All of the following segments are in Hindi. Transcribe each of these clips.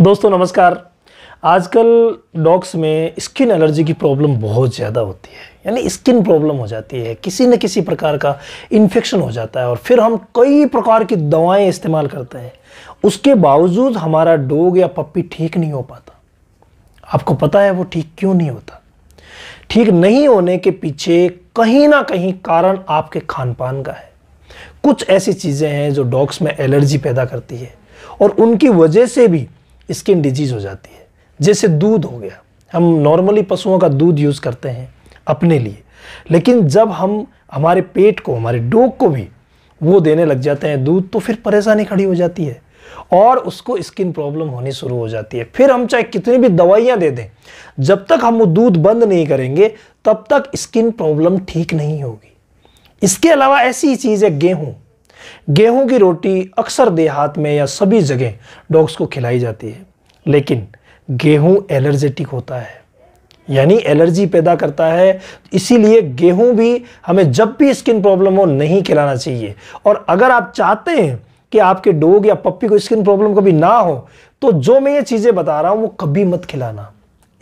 दोस्तों नमस्कार आजकल डॉग्स में स्किन एलर्जी की प्रॉब्लम बहुत ज़्यादा होती है यानी स्किन प्रॉब्लम हो जाती है किसी न किसी प्रकार का इन्फेक्शन हो जाता है और फिर हम कई प्रकार की दवाएं इस्तेमाल करते हैं उसके बावजूद हमारा डॉग या पप्पी ठीक नहीं हो पाता आपको पता है वो ठीक क्यों नहीं होता ठीक नहीं होने के पीछे कहीं ना कहीं कारण आपके खान पान का है कुछ ऐसी चीज़ें हैं जो डॉग्स में एलर्जी पैदा करती है और उनकी वजह से भी स्किन डिजीज़ हो जाती है जैसे दूध हो गया हम नॉर्मली पशुओं का दूध यूज़ करते हैं अपने लिए लेकिन जब हम हमारे पेट को हमारे डोग को भी वो देने लग जाते हैं दूध तो फिर परेशानी खड़ी हो जाती है और उसको स्किन प्रॉब्लम होनी शुरू हो जाती है फिर हम चाहे कितनी भी दवाइयाँ दे दें जब तक हम वो दूध बंद नहीं करेंगे तब तक स्किन प्रॉब्लम ठीक नहीं होगी इसके अलावा ऐसी चीज़ है गेहूँ गेहूं की रोटी अक्सर देहात में या सभी जगह डॉग्स को खिलाई जाती है लेकिन गेहूं एलर्जेटिक होता है यानी एलर्जी पैदा करता है इसीलिए गेहूं भी हमें जब भी स्किन प्रॉब्लम हो नहीं खिलाना चाहिए और अगर आप चाहते हैं कि आपके डोग या पप्पी को स्किन प्रॉब्लम कभी ना हो तो जो मैं ये चीज़ें बता रहा हूँ वो कभी मत खिलाना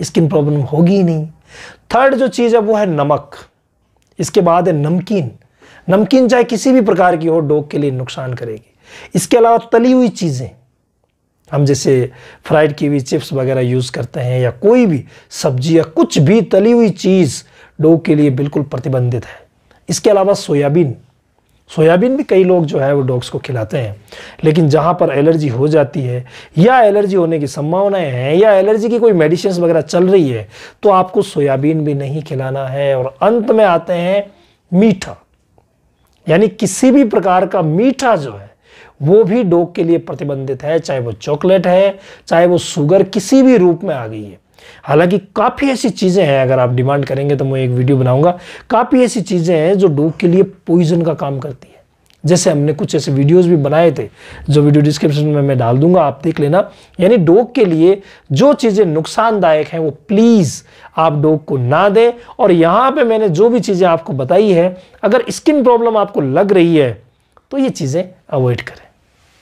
स्किन प्रॉब्लम होगी ही नहीं थर्ड जो चीज़ है वो है नमक इसके बाद है नमकीन नमकीन चाय किसी भी प्रकार की हो डोग के लिए नुकसान करेगी इसके अलावा तो तली हुई चीज़ें हम जैसे फ्राइड की हुई चिप्स वगैरह यूज़ करते हैं या कोई भी सब्जी या कुछ भी तली हुई चीज़ डोग के लिए बिल्कुल प्रतिबंधित है इसके अलावा सोयाबीन सोयाबीन भी कई लोग जो है वो डॉग्स को खिलाते हैं लेकिन जहाँ पर एलर्जी हो जाती है या एलर्जी होने की संभावनाएं हैं या एलर्जी की कोई मेडिसिन वगैरह चल रही है तो आपको सोयाबीन भी नहीं खिलाना है और अंत में आते हैं मीठा यानी किसी भी प्रकार का मीठा जो है वो भी डोग के लिए प्रतिबंधित है चाहे वो चॉकलेट है चाहे वो शुगर किसी भी रूप में आ गई है हालांकि काफ़ी ऐसी चीज़ें हैं अगर आप डिमांड करेंगे तो मैं एक वीडियो बनाऊंगा काफ़ी ऐसी चीज़ें हैं जो डोग के लिए पॉइजन का काम करती हैं जैसे हमने कुछ ऐसे वीडियोस भी बनाए थे जो वीडियो डिस्क्रिप्शन में मैं डाल दूंगा आप देख लेना यानी डॉग के लिए जो चीज़ें नुकसानदायक हैं वो प्लीज़ आप डॉग को ना दें और यहाँ पे मैंने जो भी चीज़ें आपको बताई है अगर स्किन प्रॉब्लम आपको लग रही है तो ये चीज़ें अवॉइड करें